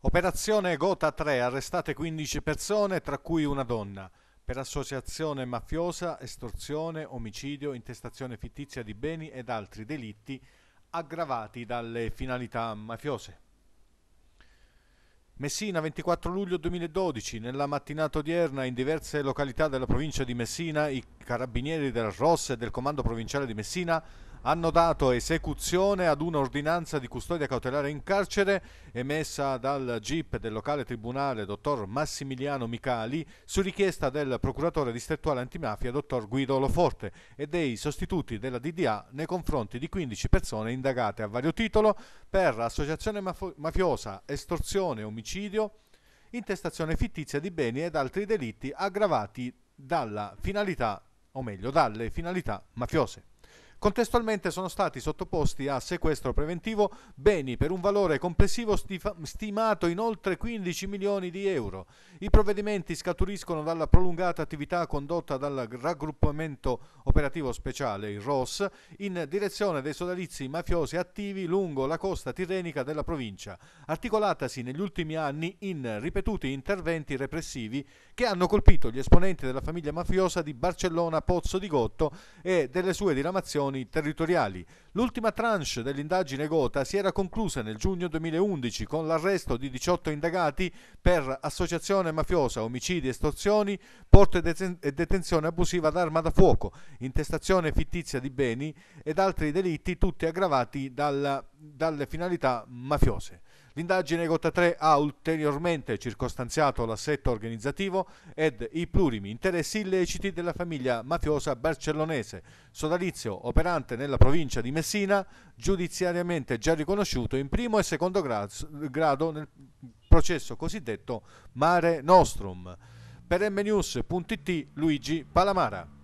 Operazione Gota 3, arrestate 15 persone, tra cui una donna, per associazione mafiosa, estorsione, omicidio, intestazione fittizia di beni ed altri delitti aggravati dalle finalità mafiose. Messina 24 luglio 2012, nella mattinata odierna in diverse località della provincia di Messina, i carabinieri del ROS e del comando provinciale di Messina hanno dato esecuzione ad un'ordinanza di custodia cautelare in carcere emessa dal GIP del locale tribunale dottor Massimiliano Micali su richiesta del procuratore distrettuale antimafia dottor Guido Loforte e dei sostituti della DDA nei confronti di 15 persone indagate a vario titolo per associazione maf mafiosa, estorsione, omicidio, intestazione fittizia di beni ed altri delitti aggravati dalla finalità, o meglio, dalle finalità mafiose. Contestualmente sono stati sottoposti a sequestro preventivo beni per un valore complessivo stif- stimato in oltre 15 milioni di euro. I provvedimenti scaturiscono dalla prolungata attività condotta dal raggruppamento operativo speciale, il ROS, in direzione dei sodalizi mafiosi attivi lungo la costa tirrenica della provincia, articolatasi negli ultimi anni in ripetuti interventi repressivi che hanno colpito gli esponenti della famiglia mafiosa di Barcellona Pozzo di Gotto e delle sue diramazioni questioni territoriali. L'ultima tranche dell'indagine Gota si era conclusa nel giugno 2011 con l'arresto di 18 indagati per associazione mafiosa, omicidi, estorsioni, porto e detenzione abusiva d'arma da fuoco, intestazione fittizia di beni ed altri delitti tutti aggravati dalla, dalle finalità mafiose. L'indagine Gotta3 ha ulteriormente circostanziato l'assetto organizzativo ed i plurimi interessi illeciti della famiglia mafiosa barcellonese, sodalizio operante nella provincia di Messina, giudiziariamente già riconosciuto in primo e secondo grado nel processo cosiddetto Mare Nostrum. Per mnews.it Luigi Palamara.